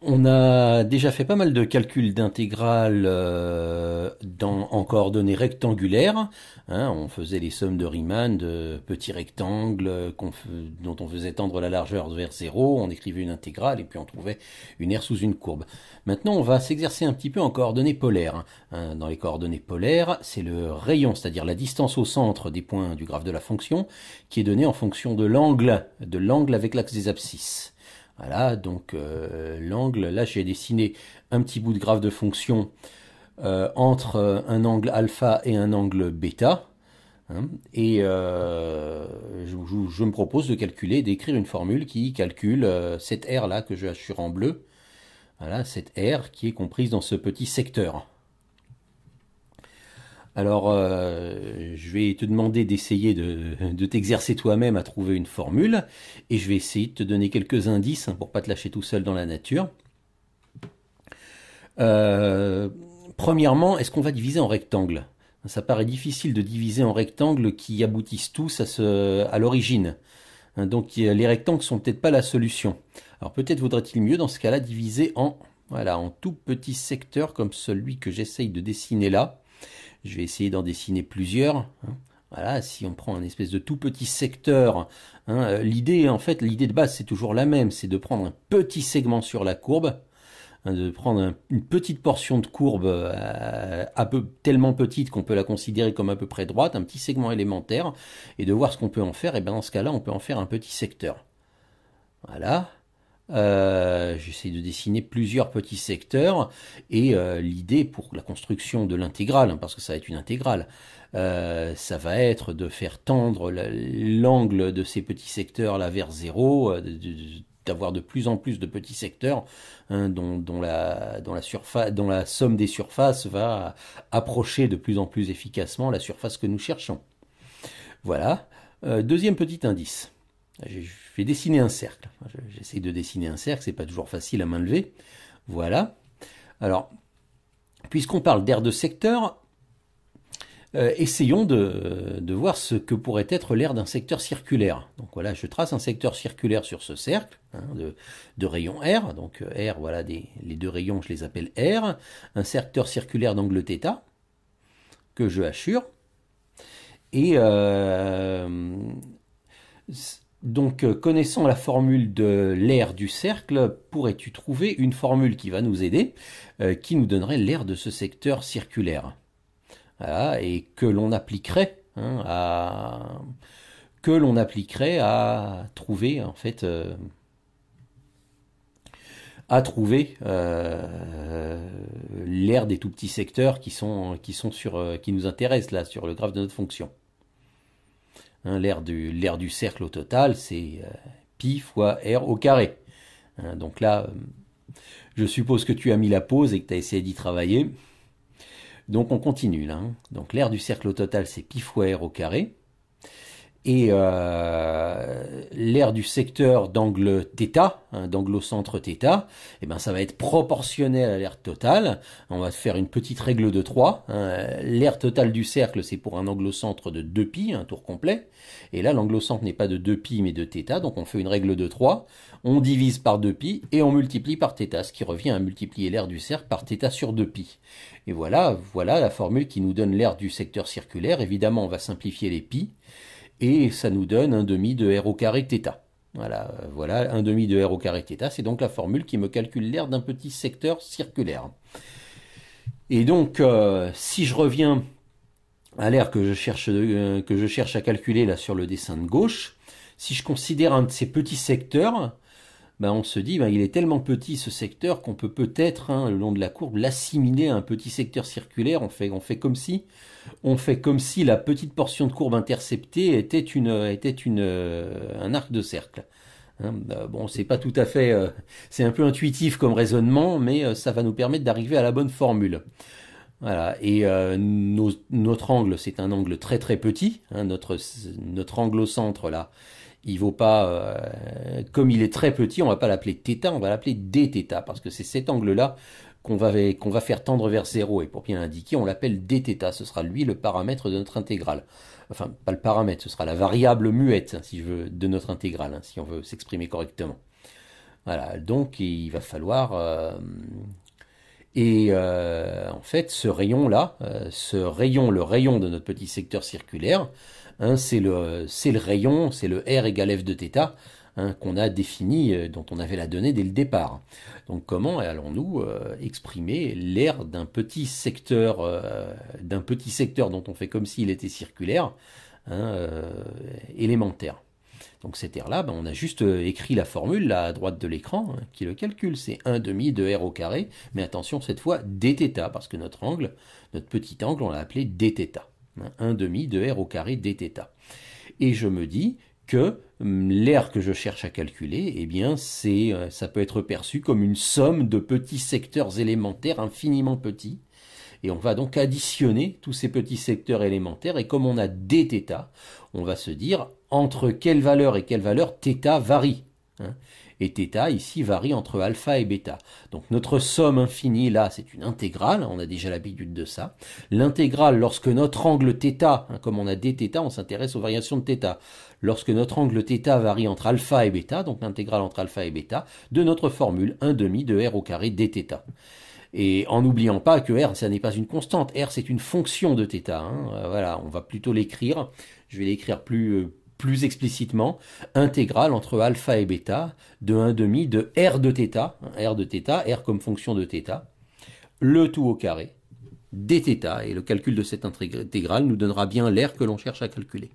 On a déjà fait pas mal de calculs d'intégrales euh, dans en coordonnées rectangulaires. Hein. on faisait les sommes de Riemann de petits rectangles euh, dont on faisait tendre la largeur vers zéro. On écrivait une intégrale et puis on trouvait une R sous une courbe. Maintenant, on va s'exercer un petit peu en coordonnées polaires. Hein. Hein, dans les coordonnées polaires, c'est le rayon, c'est-à-dire la distance au centre des points du graphe de la fonction, qui est donnée en fonction de l'angle, de l'angle avec l'axe des abscisses. Voilà, donc euh, l'angle, là j'ai dessiné un petit bout de graphe de fonction euh, entre euh, un angle alpha et un angle bêta. Hein, et je, me propose de calculer, d'écrire une formule qui calcule cette R là que je, assure en bleu. Voilà, cette R qui est comprise dans ce petit secteur. Alors, euh, je vais te demander d'essayer de, t'exercer toi-même à trouver une formule, et je vais essayer de te donner quelques indices pour hein, pour pas te lâcher tout seul dans la nature. Euh, premièrement, est-ce qu'on va diviser en rectangles Ça paraît difficile de diviser en rectangles qui aboutissent tous à, à l'origine. Hein, donc les rectangles sont peut-être pas la solution. Alors peut-être vaudrait-il mieux dans ce cas-là diviser en en tout petits secteurs comme celui que j'essaye de dessiner là. Je vais essayer d'en dessiner plusieurs. Hein. Voilà, si on prend un espèce de tout petit secteur, hein, euh, l'idée en fait, l'idée de base c'est toujours la même, c'est de prendre un petit segment sur la courbe, hein, de prendre une petite portion de courbe euh, peu, tellement petite qu'on peut la considérer comme à peu près droite, un petit segment élémentaire, et de voir ce qu'on peut en faire. Et bien dans ce cas-là, on peut en faire un petit secteur. Voilà. Euh, j'essaie de dessiner plusieurs petits secteurs et euh, l'idée pour la construction de l'intégrale, hein, parce que ça va être une intégrale, euh, ça va être de faire tendre l'angle de ces petits secteurs là vers zéro, d'avoir de, plus en plus de petits secteurs hein, dont, la, dont la somme des surfaces va approcher de plus en plus efficacement la surface que nous cherchons. Voilà. deuxième petit indice. Je vais dessiner un cercle. J'essaie de dessiner un cercle, c'est pas toujours facile à main levée. Voilà. Alors, puisqu'on parle d'air de secteur, euh, essayons de, voir ce que pourrait être l'air d'un secteur circulaire. Donc voilà, je trace un secteur circulaire sur ce cercle hein, de, rayon R. Donc euh, R, voilà, les deux rayons, je les appelle R. Un secteur circulaire d'angle θ que je hachure. Et euh, donc, euh, connaissant la formule de l'aire du cercle, pourrais-tu trouver une formule qui va nous aider, euh, qui nous donnerait l'aire de ce secteur circulaire ah, Et que l'on appliquerait hein, à que l'on appliquerait à trouver en fait euh, à trouver l'aire des tout petits secteurs qui sont qui sont sur qui nous intéressent là sur le graphe de notre fonction. Hein, L'air du, du, cercle au total, c'est euh, pi fois r au carré. Hein, donc là, euh, je suppose que tu as mis la pause et que tu as essayé d'y travailler. Donc on continue là. Hein. Donc l'aire du cercle au total, c'est pi fois r au carré. Et euh, l'aire du secteur d'angle θ, hein, d'angle centre θ, eh ben ça va être proportionnel à l'aire totale. On va faire une petite règle de 3. Hein. L'aire totale du cercle, c'est pour un anglo-centre de 2π, un tour complet. Et là, l'anglo-centre n'est pas de 2π, mais de θ. Donc on fait une règle de 3. On divise par 2π et on multiplie par θ, ce qui revient à multiplier l'aire du cercle par θ sur 2π. Et voilà, voilà la formule qui nous donne l'aire du secteur circulaire. Évidemment, on va simplifier les π et ça nous donne un demi de R au carré θ. Voilà, euh, voilà, un demi de R au carré θ, c'est donc la formule qui me calcule l'air d'un petit secteur circulaire. Et donc, euh, si je reviens à l'air que, euh, que, je cherche à calculer là sur le dessin de gauche, si je considère un de ces petits secteurs, bah, on se dit, bah, il est tellement petit ce secteur qu'on peut peut-être, hein, le long de la courbe, l'assimiler à un petit secteur circulaire. On fait, on fait comme si, on fait comme si la petite portion de courbe interceptée était une, était une, euh, un arc de cercle. Hein, bah, bon, c'est pas tout à fait, euh, c'est un peu intuitif comme raisonnement, mais euh, ça va nous permettre d'arriver à la bonne formule. Voilà. Et notre angle, c'est un angle très très petit. Hein, notre, notre angle au centre là, il vaut pas, euh, comme il est très petit, on va pas l'appeler θ, on va l'appeler dθ, parce que c'est cet angle-là qu'on va, va, faire tendre vers 0, et pour bien l'indiquer, on l'appelle dθ, ce sera lui le paramètre de notre intégrale. Enfin, pas le paramètre, ce sera la variable muette, hein, si je veux, de notre intégrale, hein, si on veut s'exprimer correctement. Voilà, donc il va falloir euh, et euh, en fait, ce rayon-là, euh, ce rayon, le rayon de notre petit secteur circulaire, hein, c'est le, le, rayon, c'est le R égale F de θ hein, qu'on a défini, euh, dont on avait la donnée dès le départ. Donc comment allons-nous exprimer l'air d'un petit secteur, d'un petit secteur dont on fait comme s'il était circulaire, hein, élémentaire donc cet R là, ben, on a juste euh, écrit la formule là à droite de l'écran hein, qui le calcule. C'est 1 demi de R au carré, mais attention cette fois dθ, parce que notre angle, notre petit angle, on l'a appelé dθ. 1 hein, demi de R au carré dθ. Et je me dis que hum, l'aire que je cherche à calculer, eh bien, c'est, euh, ça peut être perçu comme une somme de petits secteurs élémentaires infiniment petits. Et on va donc additionner tous ces petits secteurs élémentaires. Et comme on a dθ, on va se dire entre quelle valeur et quelle valeur θ varie. Hein. et θ ici varie entre alpha et bêta. Donc notre somme infinie là, c'est une intégrale, on a déjà l'habitude de ça. L'intégrale lorsque notre angle θ, hein, comme on a dθ, on s'intéresse aux variations de θ. Lorsque notre angle θ varie entre alpha et bêta, donc l'intégrale entre alpha et bêta de notre formule 1 demi de r au carré dθ. Et en n'oubliant pas que r, ça n'est pas une constante, r c'est une fonction de θ. Hein. Euh, voilà, on va plutôt l'écrire. Je vais l'écrire plus euh, plus explicitement intégrale entre alpha et bêta de 1,5 de r de θ, hein, r de θ, r comme fonction de θ, le tout au carré, dθ, et le calcul de cette intégrale nous donnera bien l'air que l'on cherche à calculer.